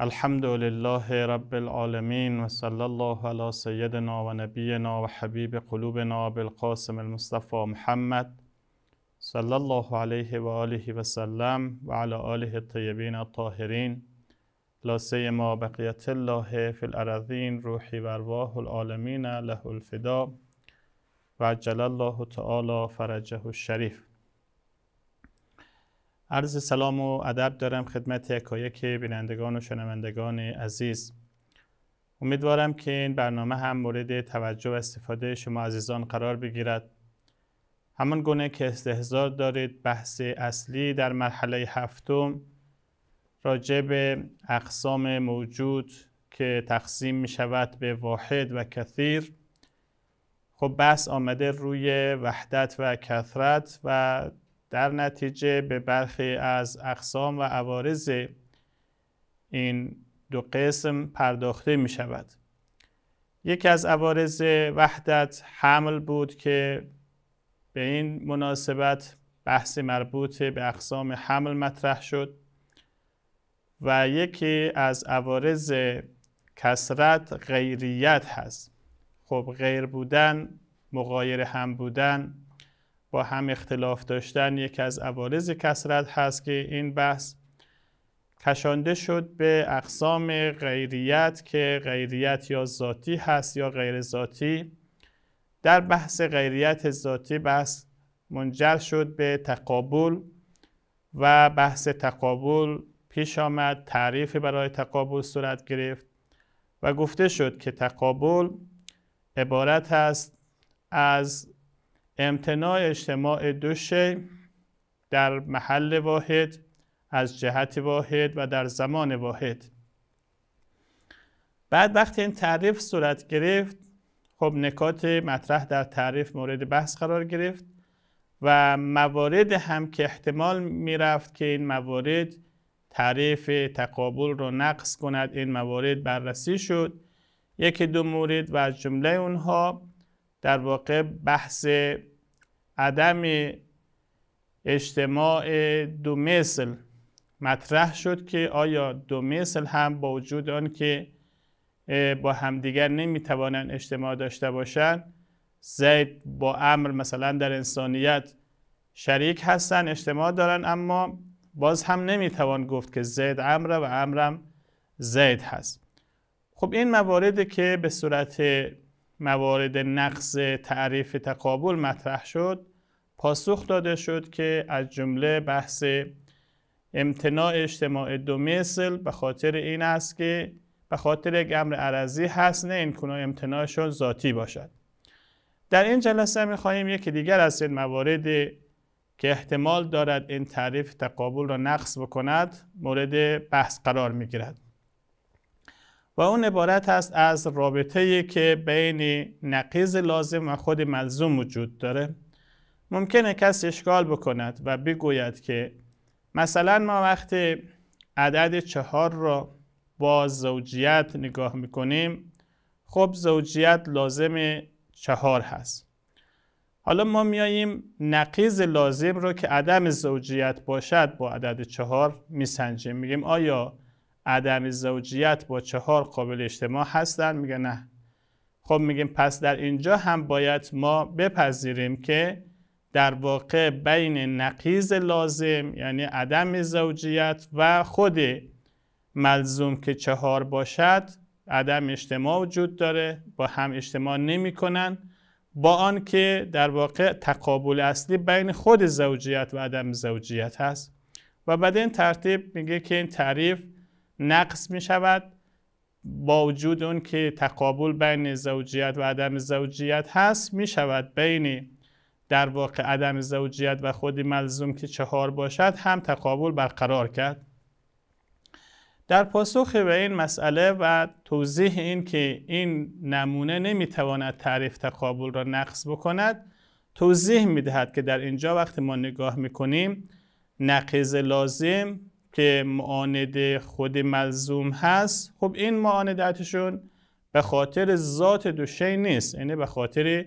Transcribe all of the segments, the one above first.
الحمد لله رب العالمين و الله على سيدنا و وحبيب و قلوبنا بالقاسم المصطفى محمد صلى الله عليه و وسلم وعلى و علی آله الطیبین الطاهرین لا سیما بقیت الله فی الارضین روحي و العالمين له الفداء و الله تعالى فرجه الشريف عرض سلام و ادب دارم خدمت یکایک بینندگان و شنوندگان عزیز امیدوارم که این برنامه هم مورد توجه و استفاده شما عزیزان قرار بگیرد همان گونه که استهزار دارید بحث اصلی در مرحله هفتم راجع به اقسام موجود که تقسیم می شود به واحد و کثیر خب بحث آمده روی وحدت و کثرت و در نتیجه به برخی از اقسام و عوارض این دو قسم پرداخته می شود یکی از عوارض وحدت حمل بود که به این مناسبت بحث مربوط به اقسام حمل مطرح شد و یکی از عوارض کسرت غیریت هست خب غیر بودن مغایر هم بودن با هم اختلاف داشتن یکی از عوارض کسرت هست که این بحث کشانده شد به اقسام غیریت که غیریت یا ذاتی هست یا غیر ذاتی در بحث غیریت ذاتی بحث منجر شد به تقابل و بحث تقابل پیش آمد تعریف برای تقابل صورت گرفت و گفته شد که تقابل عبارت است از امتناع اجتماع دو شی در محل واحد از جهت واحد و در زمان واحد بعد وقتی این تعریف صورت گرفت خب نکات مطرح در تعریف مورد بحث قرار گرفت و موارد هم که احتمال رفت که این موارد تعریف تقابل رو نقص کند این موارد بررسی شد یکی دو مورد و از جمله اونها در واقع بحث عدم اجتماع دو مثل مطرح شد که آیا دو مثل هم با وجود آن که با همدیگر نمیتوانند اجتماع داشته باشند زید با امر مثلا در انسانیت شریک هستن اجتماع دارن اما باز هم نمیتوان گفت که زید امر و امرم زید هست خب این مواردی که به صورت موارد نقص تعریف تقابل مطرح شد پاسخ داده شد که از جمله بحث امتناع اجتماع دو مثل به خاطر این است که به خاطر یک امر عرضی هست نه این کنو امتناعشون ذاتی باشد در این جلسه می خواهیم یکی دیگر از این موارد که احتمال دارد این تعریف تقابل را نقص بکند مورد بحث قرار می گیرد و اون عبارت هست از رابطه که بین نقیز لازم و خود ملزوم وجود داره ممکنه کسی اشکال بکند و بگوید که مثلا ما وقتی عدد چهار را با زوجیت نگاه میکنیم خب زوجیت لازم چهار هست حالا ما میاییم نقیز لازم رو که عدم زوجیت باشد با عدد چهار میسنجیم میگیم آیا عدم زوجیت با چهار قابل اجتماع هستن میگه نه خب میگیم پس در اینجا هم باید ما بپذیریم که در واقع بین نقیز لازم یعنی عدم زوجیت و خود ملزوم که چهار باشد عدم اجتماع وجود داره با هم اجتماع نمی کنن با آنکه در واقع تقابل اصلی بین خود زوجیت و عدم زوجیت هست و بعد این ترتیب میگه که این تعریف نقص می شود با وجود اون که تقابل بین زوجیت و عدم زوجیت هست می شود بین در واقع عدم زوجیت و خودی ملزوم که چهار باشد هم تقابل برقرار کرد در پاسخ به این مسئله و توضیح این که این نمونه نمیتواند تعریف تقابل را نقص بکند توضیح میدهد که در اینجا وقتی ما نگاه میکنیم نقیز لازم که معاند خود ملزوم هست خب این معاندتشون به خاطر ذات دو نیست یعنی به خاطر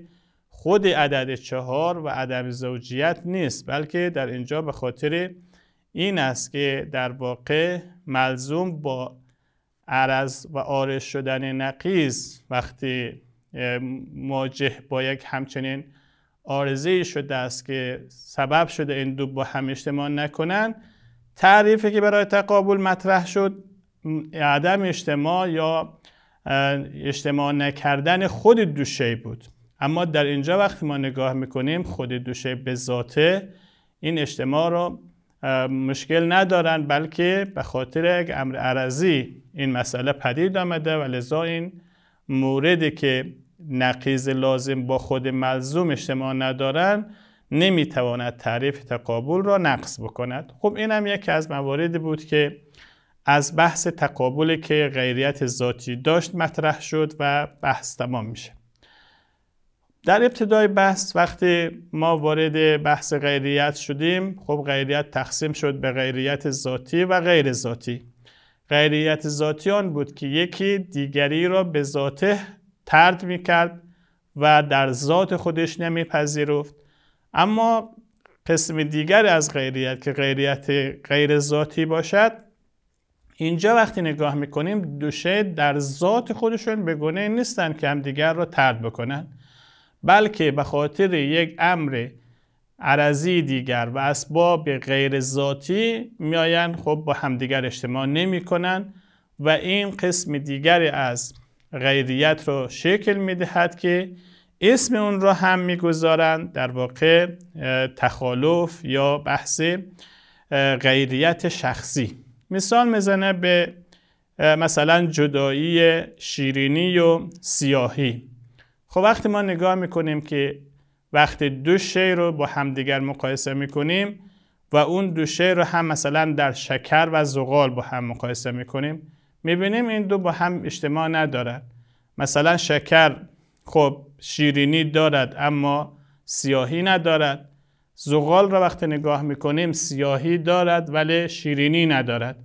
خود عدد چهار و عدم زوجیت نیست بلکه در اینجا به خاطر این است که در واقع ملزوم با عرض و آرش شدن نقیز وقتی مواجه با یک همچنین آرزه شده است که سبب شده این دو با هم اجتماع نکنند تعریفی که برای تقابل مطرح شد عدم اجتماع یا اجتماع نکردن خود دوشی بود اما در اینجا وقتی ما نگاه میکنیم خود دوشه به ذاته این اجتماع را مشکل ندارن بلکه به خاطر یک امر عرضی این مسئله پدید آمده و لذا این موردی که نقیز لازم با خود ملزوم اجتماع ندارن نمیتواند تعریف تقابل را نقص بکند خب اینم یکی از موارد بود که از بحث تقابل که غیریت ذاتی داشت مطرح شد و بحث تمام میشه در ابتدای بحث وقتی ما وارد بحث غیریت شدیم خب غیریت تقسیم شد به غیریت ذاتی و غیر ذاتی غیریت ذاتی آن بود که یکی دیگری را به ذاته ترد میکرد و در ذات خودش نمیپذیرفت اما قسم دیگر از غیریت که غیریت غیر ذاتی باشد اینجا وقتی نگاه میکنیم دوشه در ذات خودشون به گونه نیستن که همدیگر را ترد بکنن بلکه به خاطر یک امر عرضی دیگر و اسباب غیر ذاتی میآیند خب با همدیگر اجتماع نمی و این قسم دیگر از غیریت را شکل میدهد که اسم اون را هم میگذارند در واقع تخالف یا بحث غیریت شخصی مثال میزنه به مثلا جدایی شیرینی و سیاهی خب وقتی ما نگاه میکنیم که وقتی دو شی رو با همدیگر مقایسه میکنیم و اون دو شی رو هم مثلا در شکر و زغال با هم مقایسه میکنیم میبینیم این دو با هم اجتماع ندارد مثلا شکر خب شیرینی دارد اما سیاهی ندارد زغال را وقتی نگاه میکنیم سیاهی دارد ولی شیرینی ندارد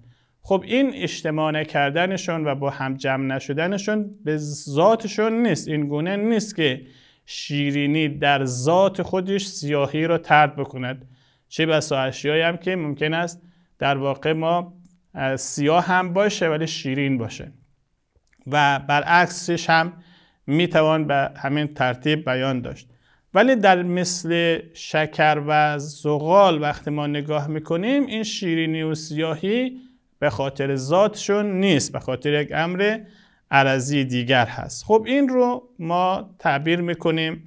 خب این اجتماع کردنشون و با هم جمع نشدنشون به ذاتشون نیست این گونه نیست که شیرینی در ذات خودش سیاهی را ترد بکند چه بسا اشیایی هم که ممکن است در واقع ما سیاه هم باشه ولی شیرین باشه و برعکسش هم می توان به همین ترتیب بیان داشت ولی در مثل شکر و زغال وقتی ما نگاه میکنیم این شیرینی و سیاهی به خاطر ذاتشون نیست به خاطر یک امر عرضی دیگر هست خب این رو ما تعبیر میکنیم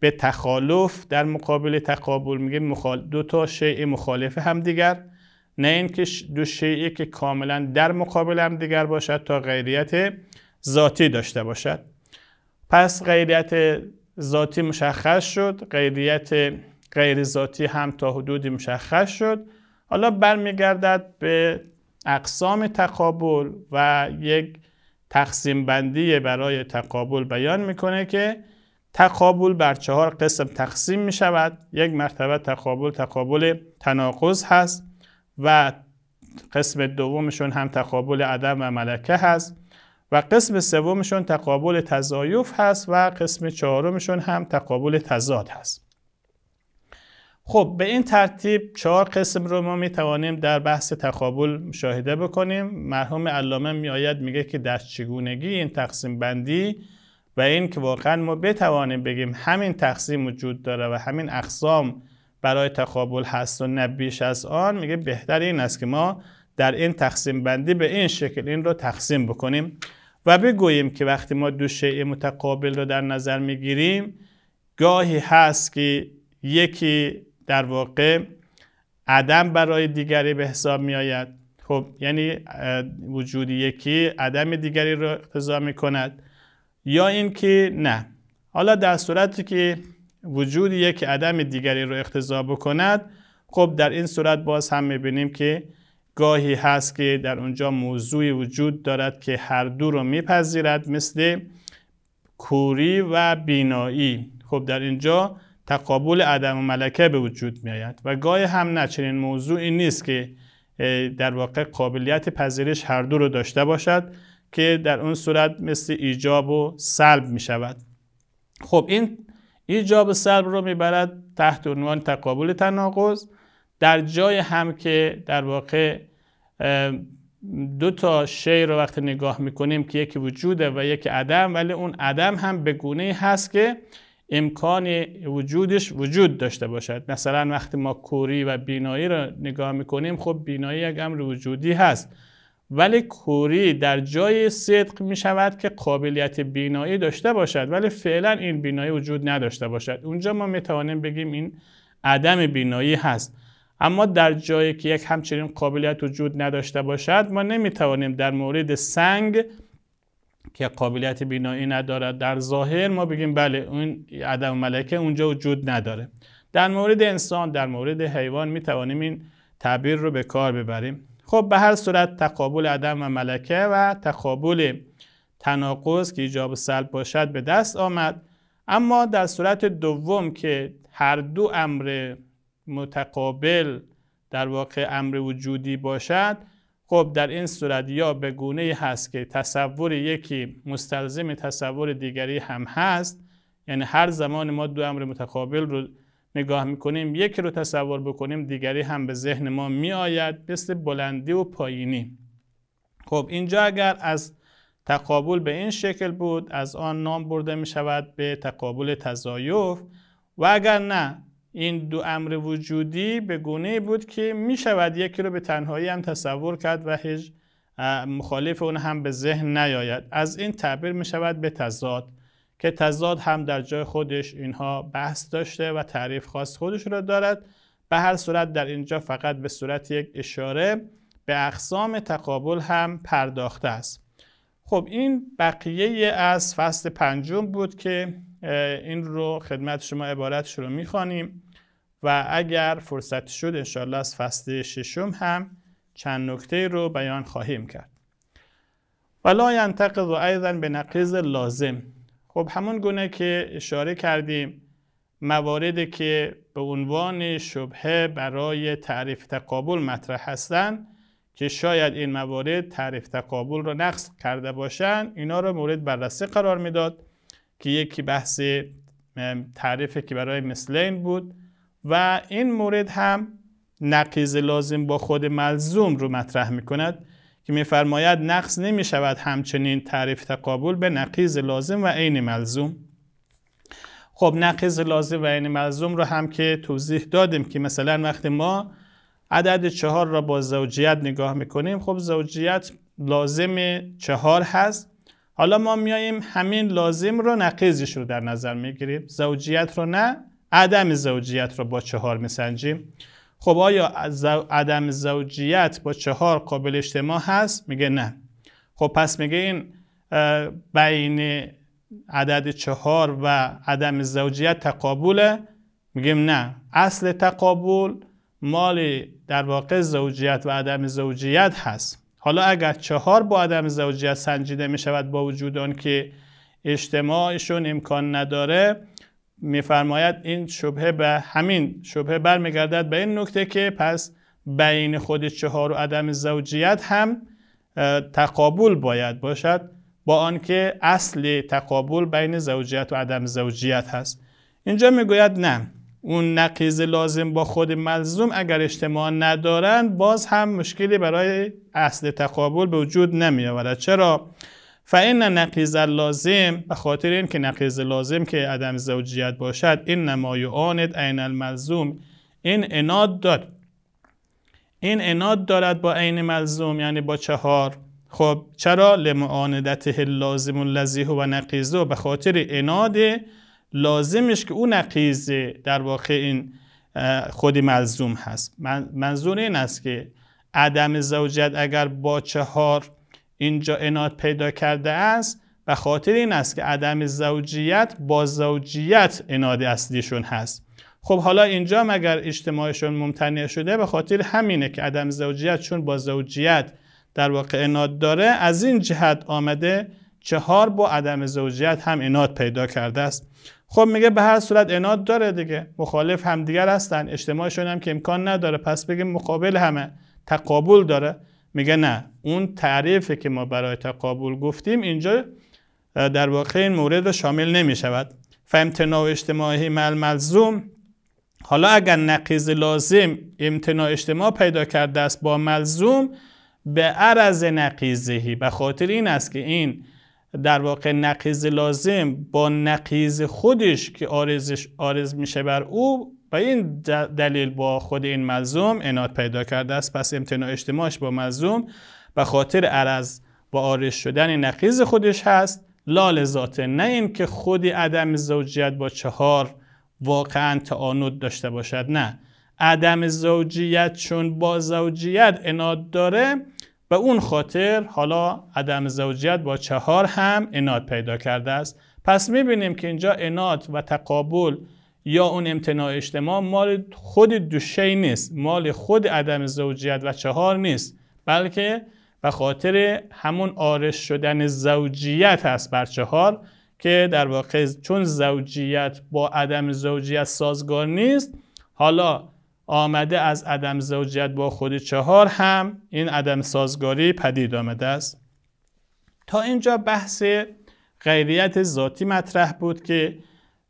به تخالف در مقابل تقابل میگیم دو تا شیء مخالف همدیگر نه اینکه دو شیعی که کاملا در مقابل هم دیگر باشد تا غیریت ذاتی داشته باشد پس غیریت ذاتی مشخص شد غیریت غیر ذاتی هم تا حدودی مشخص شد حالا برمیگردد به اقسام تقابل و یک تقسیم بندی برای تقابل بیان میکنه که تقابل بر چهار قسم تقسیم می شود یک مرتبه تقابل تقابل تناقض هست و قسم دومشون هم تقابل عدم و ملکه هست و قسم سومشون تقابل تضایف هست و قسم چهارمشون هم تقابل تضاد هست خب به این ترتیب چهار قسم رو ما می توانیم در بحث تقابل مشاهده بکنیم مرحوم علامه می آید میگه که در چگونگی این تقسیم بندی و این که واقعا ما بتوانیم بگیم همین تقسیم وجود داره و همین اقسام برای تقابل هست و نبیش از آن میگه بهتر این است که ما در این تقسیم بندی به این شکل این رو تقسیم بکنیم و بگوییم که وقتی ما دو شیء متقابل رو در نظر میگیریم گاهی هست که یکی در واقع عدم برای دیگری به حساب می آید خب یعنی وجود یکی عدم دیگری را اقتضا می کند یا اینکه نه حالا در صورتی که وجود یکی عدم دیگری رو اقتضا بکند خب در این صورت باز هم میبینیم که گاهی هست که در اونجا موضوعی وجود دارد که هر دو رو میپذیرد مثل کوری و بینایی خب در اینجا تقابل عدم و ملکه به وجود میآید و گاهی هم نه چنین موضوعی نیست که در واقع قابلیت پذیرش هر دو رو داشته باشد که در اون صورت مثل ایجاب و سلب می شود خب این ایجاب و سلب رو میبرد تحت عنوان تقابل تناقض در جای هم که در واقع دو تا شی رو وقتی نگاه میکنیم که یکی وجوده و یکی عدم ولی اون عدم هم به گونه هست که امکان وجودش وجود داشته باشد مثلا وقتی ما کوری و بینایی رو نگاه میکنیم خب بینایی یک امر وجودی هست ولی کوری در جای صدق می شود که قابلیت بینایی داشته باشد ولی فعلا این بینایی وجود نداشته باشد اونجا ما می توانیم بگیم این عدم بینایی هست اما در جایی که یک همچنین قابلیت وجود نداشته باشد ما نمیتوانیم در مورد سنگ که قابلیت بینایی ندارد در ظاهر ما بگیم بله اون عدم ملکه اونجا وجود نداره در مورد انسان در مورد حیوان میتوانیم این تعبیر رو به کار ببریم خب به هر صورت تقابل عدم و ملکه و تقابل تناقض که ایجاب سلب باشد به دست آمد اما در صورت دوم که هر دو امر متقابل در واقع امر وجودی باشد خب در این صورت یا به گونه هست که تصور یکی مستلزم تصور دیگری هم هست یعنی هر زمان ما دو امر متقابل رو نگاه میکنیم یکی رو تصور بکنیم دیگری هم به ذهن ما میآید مثل بلندی و پایینی خب اینجا اگر از تقابل به این شکل بود از آن نام برده می شود به تقابل تضایف و اگر نه این دو امر وجودی به گونه بود که می شود یکی رو به تنهایی هم تصور کرد و هیچ مخالف اون هم به ذهن نیاید از این تعبیر می شود به تضاد که تضاد هم در جای خودش اینها بحث داشته و تعریف خاص خودش را دارد به هر صورت در اینجا فقط به صورت یک اشاره به اقسام تقابل هم پرداخته است خب این بقیه از فصل پنجم بود که این رو خدمت شما عبارتش رو میخوانیم و اگر فرصت شد انشاءالله از فصل ششم هم چند نکته رو بیان خواهیم کرد و لا ینتقض ایضا به نقیض لازم خب همون گونه که اشاره کردیم مواردی که به عنوان شبهه برای تعریف تقابل مطرح هستند که شاید این موارد تعریف تقابل رو نقص کرده باشن اینا رو مورد بررسی قرار میداد که یکی بحث تعریفی که برای مثلین بود و این مورد هم نقیز لازم با خود ملزوم رو مطرح می کند که میفرماید نقص نمی شود همچنین تعریف تقابل به نقیز لازم و عین ملزوم خب نقیز لازم و عین ملزوم رو هم که توضیح دادیم که مثلا وقتی ما عدد چهار را با زوجیت نگاه میکنیم خب زوجیت لازم چهار هست حالا ما میاییم همین لازم رو نقیزش رو در نظر میگیریم زوجیت رو نه عدم زوجیت رو با چهار میسنجیم خب آیا عدم زوجیت با چهار قابل اجتماع هست؟ میگه نه خب پس میگه این بین عدد چهار و عدم زوجیت تقابله میگیم نه اصل تقابل مال در واقع زوجیت و عدم زوجیت هست حالا اگر چهار با عدم زوجیت سنجیده میشود با وجود آن که اجتماعشون امکان نداره میفرماید این شبهه به همین شبهه برمیگردد به این نکته که پس بین خود چهار و عدم زوجیت هم تقابل باید باشد با آنکه اصل تقابل بین زوجیت و عدم زوجیت هست اینجا میگوید نه اون نقیز لازم با خود ملزوم اگر اجتماع ندارند باز هم مشکلی برای اصل تقابل به وجود نمی آورد چرا فان نقیز لازم به خاطر که نقیز لازم که عدم زوجیت باشد این نما یعاند عین الملزوم این اناد دارد این اناد دارد با عین ملزوم یعنی با چهار خب چرا لمعاندته لازم الذی و نقیزه به خاطر اناد لازمش که او نقیزه در واقع این خودی ملزوم هست منظور این است که عدم زوجیت اگر با چهار اینجا اناد پیدا کرده است و خاطر این است که عدم زوجیت با زوجیت اناد اصلیشون هست خب حالا اینجا مگر اجتماعشون ممتنع شده به خاطر همینه که عدم زوجیت چون با زوجیت در واقع اناد داره از این جهت آمده چهار با عدم زوجیت هم اناد پیدا کرده است خب میگه به هر صورت اناد داره دیگه مخالف همدیگر هستن اجتماعشون هم که امکان نداره پس بگیم مقابل همه تقابل داره میگه نه اون تعریفی که ما برای تقابل گفتیم اینجا در واقع این مورد شامل نمی شود فامتناع اجتماعی مل ملزوم حالا اگر نقیز لازم امتناع اجتماع پیدا کرده است با ملزوم به عرض نقیزهی به خاطر این است که این در واقع نقیز لازم با نقیز خودش که آرزش آرز میشه بر او و این دلیل با خود این مظلوم اناد پیدا کرده است پس امتناع اجتماعش با مظلوم به خاطر عرض با آرش شدن نقیز خودش هست لال ذاته نه اینکه خودی عدم زوجیت با چهار واقعا تعاند داشته باشد نه عدم زوجیت چون با زوجیت اناد داره و اون خاطر حالا عدم زوجیت با چهار هم اناد پیدا کرده است پس میبینیم که اینجا اناد و تقابل یا اون امتناع اجتماع مال خود دوشه نیست مال خود عدم زوجیت و چهار نیست بلکه به خاطر همون آرش شدن زوجیت هست بر چهار که در واقع چون زوجیت با عدم زوجیت سازگار نیست حالا آمده از عدم زوجیت با خود چهار هم این عدم سازگاری پدید آمده است تا اینجا بحث غیریت ذاتی مطرح بود که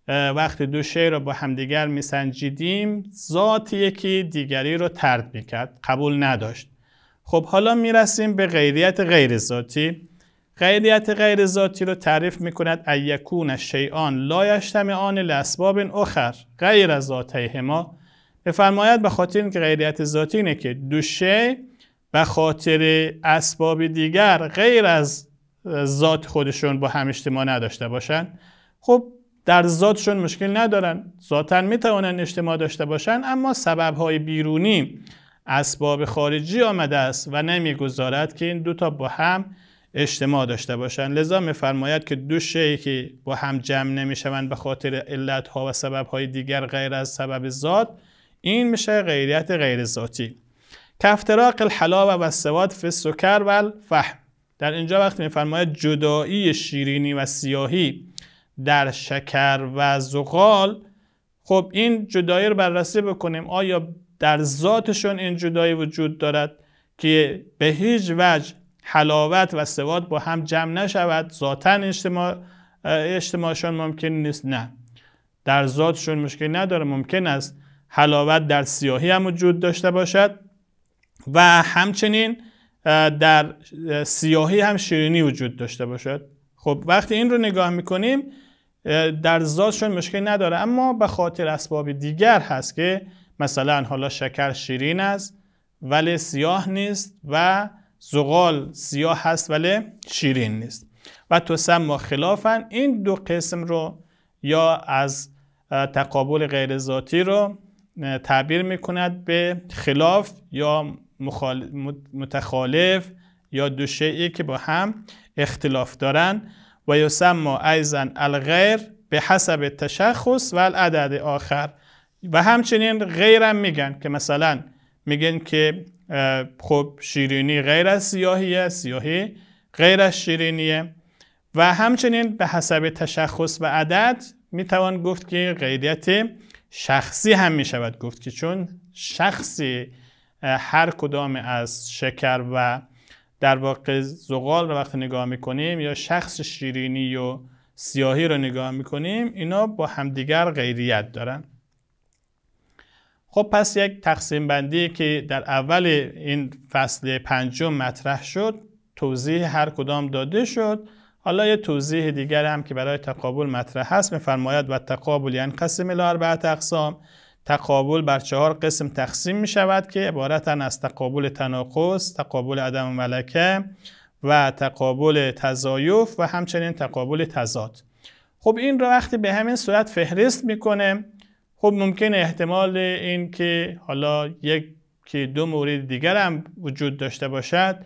وقتی دو شی را با همدیگر میسنجیدیم ذات یکی دیگری را ترد میکرد قبول نداشت خب حالا میرسیم به غیریت غیر ذاتی غیریت غیر ذاتی رو تعریف میکند ایکون شیعان لا آن لاسباب اخر غیر ما بفرماید به خاطر اینکه غیریت ذاتی اینه که دو شی به خاطر اسباب دیگر غیر از ذات خودشون با هم اجتماع نداشته باشن خب در ذاتشون مشکل ندارن ذاتا میتوانن اجتماع داشته باشن اما سببهای بیرونی اسباب خارجی آمده است و نمیگذارد که این دوتا با هم اجتماع داشته باشند لذا میفرماید که دو شی که با هم جمع نمیشوند به خاطر ها و سببهای دیگر غیر از سبب ذات این میشه غیریت غیر ذاتی کفتراق الحلاوه و سواد فی سکر و در اینجا وقتی میفرماید جدایی شیرینی و سیاهی در شکر و زغال خب این جدایی رو بررسی بکنیم آیا در ذاتشون این جدایی وجود دارد که به هیچ وجه حلاوت و سواد با هم جمع نشود ذاتا اجتماع اجتماعشون ممکن نیست نه در ذاتشون مشکل نداره ممکن است حلاوت در سیاهی هم وجود داشته باشد و همچنین در سیاهی هم شیرینی وجود داشته باشد خب وقتی این رو نگاه میکنیم در ذاتشون مشکل نداره اما به خاطر اسباب دیگر هست که مثلا حالا شکر شیرین است ولی سیاه نیست و زغال سیاه هست ولی شیرین نیست و تسما خلافن این دو قسم رو یا از تقابل غیر ذاتی رو تعبیر میکند به خلاف یا متخالف یا دو شیعی که با هم اختلاف دارن و یسما ایضا الغیر به حسب تشخص و العدد آخر و همچنین غیرم میگن که مثلا میگن که خب شیرینی غیر از سیاهیه سیاهی غیر از شیرینیه و همچنین به حسب تشخص و عدد میتوان گفت که غیریت شخصی هم میشود گفت که چون شخصی هر کدام از شکر و در واقع زغال رو وقتی نگاه میکنیم یا شخص شیرینی و سیاهی رو نگاه میکنیم اینا با همدیگر غیریت دارن خب پس یک تقسیم بندی که در اول این فصل پنجم مطرح شد توضیح هر کدام داده شد حالا یه توضیح دیگر هم که برای تقابل مطرح هست میفرماید و تقابل قسم یعنی به اقسام تقابل بر چهار قسم تقسیم می شود که عبارتن از تقابل تناقض، تقابل عدم ملکه و تقابل تزایف و همچنین تقابل تضاد خب این را وقتی به همین صورت فهرست میکنه خب ممکن احتمال این که حالا یک که دو مورد دیگر هم وجود داشته باشد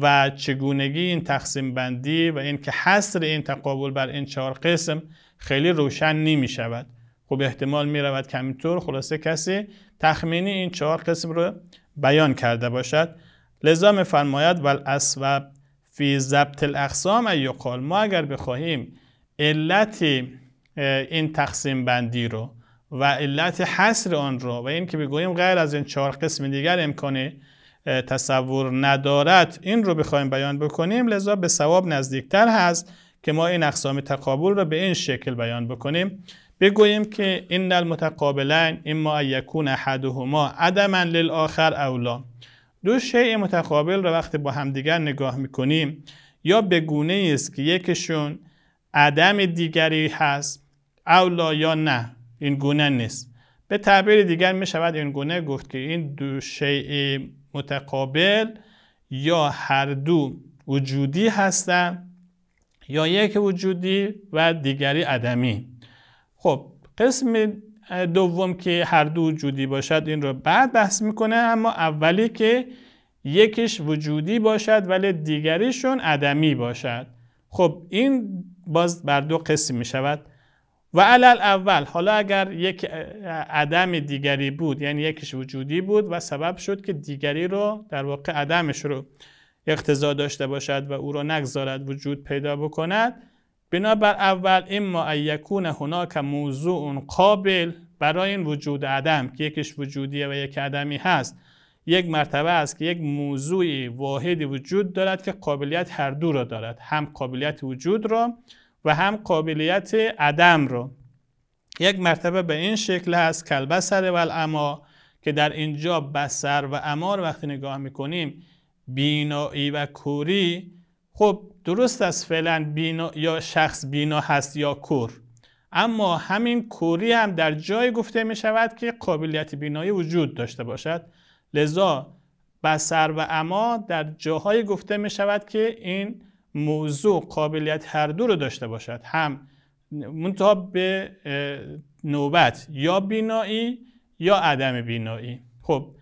و چگونگی این تقسیم بندی و این که حصر این تقابل بر این چهار قسم خیلی روشن نمی شود خب احتمال می رود کمیتور خلاصه کسی تخمینی این چهار قسم رو بیان کرده باشد لذا می فرماید ول فی ضبط الاقسام ایقال ما اگر بخواهیم علت این تقسیم بندی رو و علت حصر آن رو و این که بگوییم غیر از این چهار قسم دیگر امکان تصور ندارد این رو بخوایم بیان بکنیم لذا به ثواب نزدیکتر هست که ما این اقسام تقابل رو به این شکل بیان بکنیم بگوییم که این المتقابلین اما ان یکون احدهما عدما للآخر اولا دو شیء متقابل را وقتی با همدیگر نگاه میکنیم یا به گونه است که یکشون عدم دیگری هست اولا یا نه این گونه نیست به تعبیر دیگر می شود این گونه گفت که این دو شیء متقابل یا هر دو وجودی هستند یا یک وجودی و دیگری عدمی خب قسم دوم که هر دو وجودی باشد این رو بعد بحث میکنه اما اولی که یکیش وجودی باشد ولی دیگریشون عدمی باشد خب این باز بر دو قسم میشود و علل اول حالا اگر یک عدم دیگری بود یعنی یکیش وجودی بود و سبب شد که دیگری رو در واقع عدمش رو اقتضا داشته باشد و او را نگذارد وجود پیدا بکند بنابر اول اما یکون هناک موضوع قابل برای این وجود عدم که یکش وجودیه و یک عدمی هست یک مرتبه است که یک موضوع واحدی وجود دارد که قابلیت هر دو را دارد هم قابلیت وجود را و هم قابلیت عدم را یک مرتبه به این شکل است کلبسر و اما که در اینجا بسر و امار وقتی نگاه میکنیم بینایی و کوری خب درست است فعلا بینا یا شخص بینا هست یا کور اما همین کوری هم در جای گفته می شود که قابلیت بینایی وجود داشته باشد لذا بسر و اما در جاهای گفته می شود که این موضوع قابلیت هر دو رو داشته باشد هم منتها به نوبت یا بینایی یا عدم بینایی خب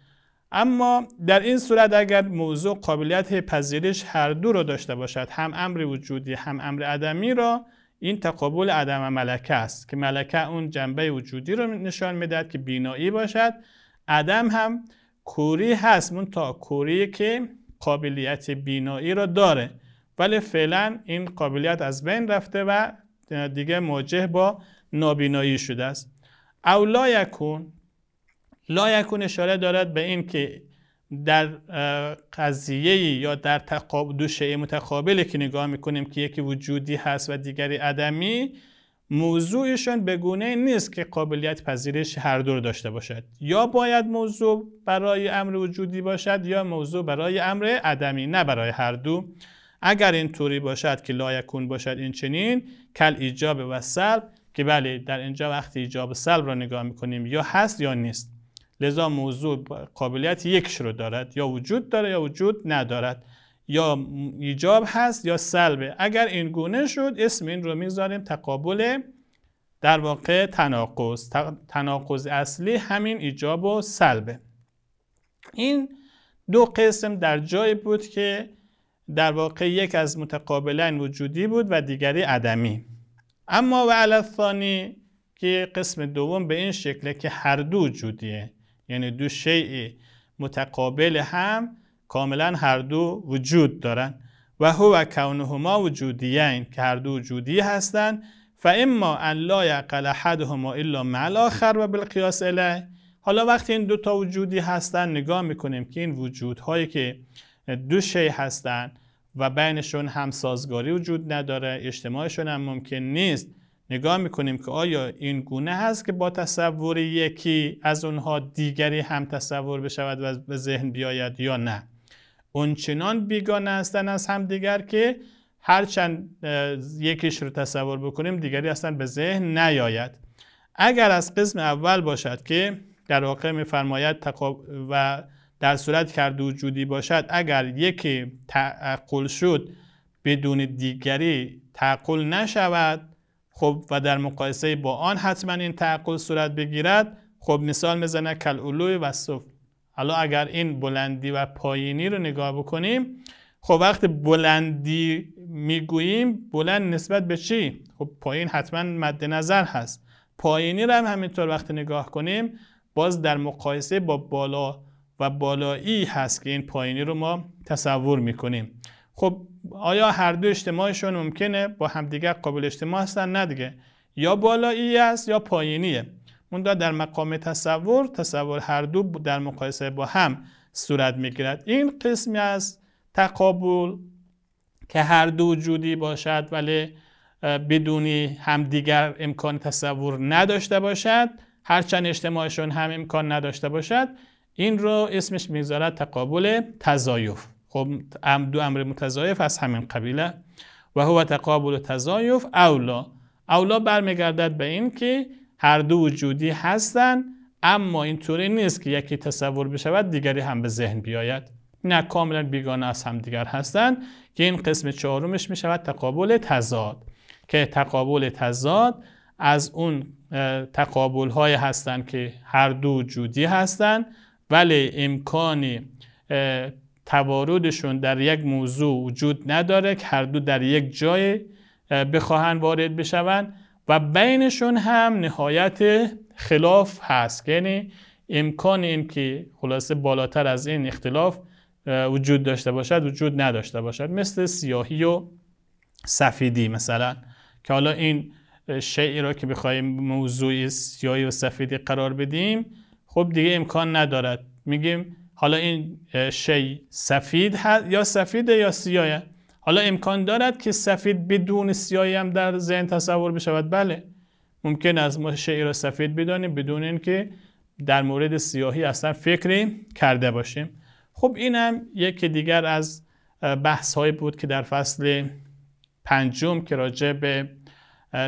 اما در این صورت اگر موضوع قابلیت پذیرش هر دو را داشته باشد هم امر وجودی هم امر ادمی را این تقابل عدم ملکه است که ملکه اون جنبه وجودی رو نشان میدهد که بینایی باشد عدم هم کوری هست تا کوری که قابلیت بینایی را داره ولی فعلا این قابلیت از بین رفته و دیگه موجه با نابینایی شده است اولا یکون لایکون اشاره دارد به این که در قضیه یا در تقاب دو متقابلی که نگاه میکنیم که یکی وجودی هست و دیگری عدمی موضوعشون به گونه نیست که قابلیت پذیرش هر دور داشته باشد یا باید موضوع برای امر وجودی باشد یا موضوع برای امر عدمی نه برای هر دو اگر اینطوری باشد که لایکون باشد این چنین کل ایجاب و سلب که بله در اینجا وقتی ایجاب سلب را نگاه میکنیم یا هست یا نیست لذا موضوع قابلیت یکش رو دارد یا وجود داره یا وجود ندارد یا ایجاب هست یا سلبه اگر این گونه شد اسم این رو میذاریم تقابل در واقع تناقض تناقض اصلی همین ایجاب و سلبه این دو قسم در جایی بود که در واقع یک از متقابلین وجودی بود و دیگری عدمی اما و ثانی که قسم دوم به این شکله که هر دو وجودیه یعنی دو شیء متقابل هم کاملا هر دو وجود دارن و هو کونهما وجودیین که هر دو وجودی هستند اما ان لا یعقل احدهما الا مع الاخر و بالقیاس الیه حالا وقتی این دو تا وجودی هستن نگاه میکنیم که این وجودهایی که دو شی هستن و بینشون هم سازگاری وجود نداره اجتماعشون هم ممکن نیست نگاه میکنیم که آیا این گونه هست که با تصور یکی از اونها دیگری هم تصور بشود و به ذهن بیاید یا نه اونچنان بیگانه هستن از همدیگر دیگر که هرچند یکیش رو تصور بکنیم دیگری اصلا به ذهن نیاید اگر از قسم اول باشد که در واقع میفرماید و در صورت کرد وجودی باشد اگر یکی تعقل شد بدون دیگری تعقل نشود خب و در مقایسه با آن حتما این تعقل صورت بگیرد خب مثال میزنه کل اولوی و صف حالا اگر این بلندی و پایینی رو نگاه بکنیم خب وقت بلندی میگوییم بلند نسبت به چی خب پایین حتما مد نظر هست پایینی رو هم همینطور وقتی نگاه کنیم باز در مقایسه با بالا و بالایی هست که این پایینی رو ما تصور میکنیم خب آیا هر دو اجتماعشون ممکنه با همدیگر قابل اجتماع هستن نه دیگه یا بالایی است یا پایینیه اون در مقام تصور تصور هر دو در مقایسه با هم صورت میگیرد این قسمی از تقابل که هر دو وجودی باشد ولی بدونی همدیگر امکان تصور نداشته باشد هرچند اجتماعشون هم امکان نداشته باشد این رو اسمش میگذارد تقابل تضایف خب دو امر متضایف از همین قبیله و هو تقابل تضایف اولا اولا برمیگردد به این که هر دو وجودی هستند اما اینطوری نیست که یکی تصور بشود دیگری هم به ذهن بیاید نه کاملا بیگانه از همدیگر هستند که این قسم چهارمش می شود تقابل تضاد که تقابل تضاد از اون تقابل های هستند که هر دو وجودی هستند ولی امکانی تواردشون در یک موضوع وجود نداره که هر دو در یک جای بخواهن وارد بشون و بینشون هم نهایت خلاف هست یعنی امکان این که خلاصه بالاتر از این اختلاف وجود داشته باشد وجود نداشته باشد مثل سیاهی و سفیدی مثلا که حالا این شیعی را که بخوایم موضوع سیاهی و سفیدی قرار بدیم خب دیگه امکان ندارد میگیم حالا این شی سفید هست یا سفیده یا سیاه حالا امکان دارد که سفید بدون سیاهی هم در ذهن تصور بشود بله ممکن است ما شی را سفید بدانیم بدون اینکه در مورد سیاهی اصلا فکری کرده باشیم خب این هم یکی دیگر از بحث های بود که در فصل پنجم که راجع به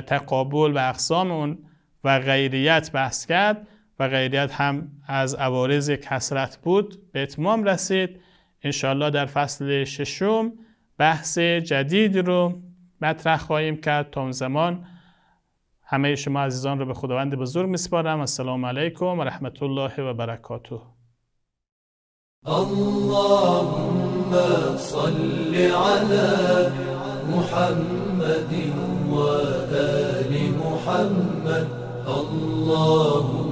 تقابل و اقسام اون و غیریت بحث کرد غیریت هم از عوارز کسرت بود به اتمام رسید انشالله در فصل ششم بحث جدید رو مطرح خواهیم کرد تا اون زمان همه شما عزیزان رو به خداوند بزرگ میسپارم السلام علیکم و رحمت الله و برکاته اللهم صل علی محمد آل محمد اللهم